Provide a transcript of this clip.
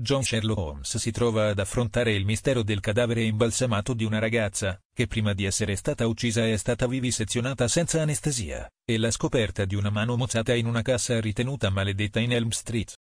John Sherlock Holmes si trova ad affrontare il mistero del cadavere imbalsamato di una ragazza, che prima di essere stata uccisa è stata vivisezionata senza anestesia, e la scoperta di una mano mozzata in una cassa ritenuta maledetta in Elm Street.